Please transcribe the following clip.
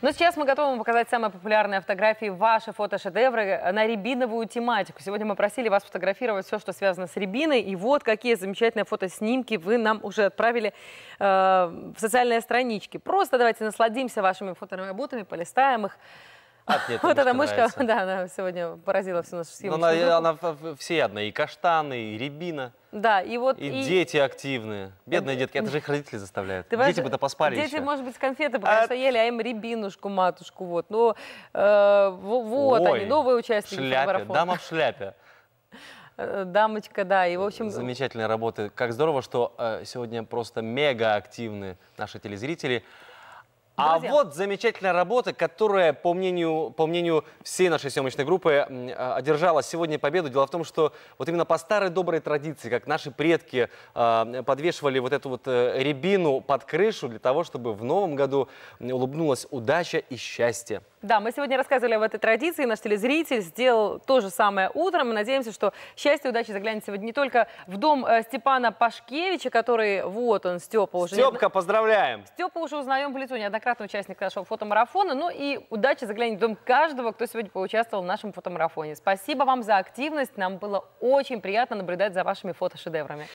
Но ну, сейчас мы готовы вам показать самые популярные фотографии, ваши фотошедевры э, на рябиновую тематику. Сегодня мы просили вас фотографировать все, что связано с рябиной. И вот какие замечательные фотоснимки вы нам уже отправили э, в социальные странички. Просто давайте насладимся вашими фотоработами, полистаем их. От, вот эта мышка, да, она сегодня поразила всю нашу съемочную Но она, группу. она всеядная, и каштаны, и рябина. Да, и вот... И, и... дети активные. Бедные э, детки, это же их родители заставляют. Ты дети бы-то поспали Дети, еще. может быть, конфеты потому а... ели, а им рябинушку, матушку, вот. Ну, э, вот Ой, они, новые участники шляпе, Дама в шляпе э, дамочка, да, и в общем... Э, Замечательные работы. Как здорово, что э, сегодня просто мега активны наши телезрители. А вот замечательная работа, которая, по мнению, по мнению всей нашей съемочной группы, а, одержала сегодня победу. Дело в том, что вот именно по старой доброй традиции, как наши предки а, подвешивали вот эту вот э, рябину под крышу для того, чтобы в новом году улыбнулась удача и счастье. Да, мы сегодня рассказывали об этой традиции. Наш телезритель сделал то же самое утром. Мы надеемся, что счастье и удача заглянет сегодня не только в дом э, Степана Пашкевича, который, вот он, Степа уже. Степка, не... поздравляем! Степа уже узнаем по лицу, неоднократный участник нашего фотомарафона. Ну и удача заглянет в дом каждого, кто сегодня поучаствовал в нашем фотомарафоне. Спасибо вам за активность. Нам было очень приятно наблюдать за вашими фотошедеврами.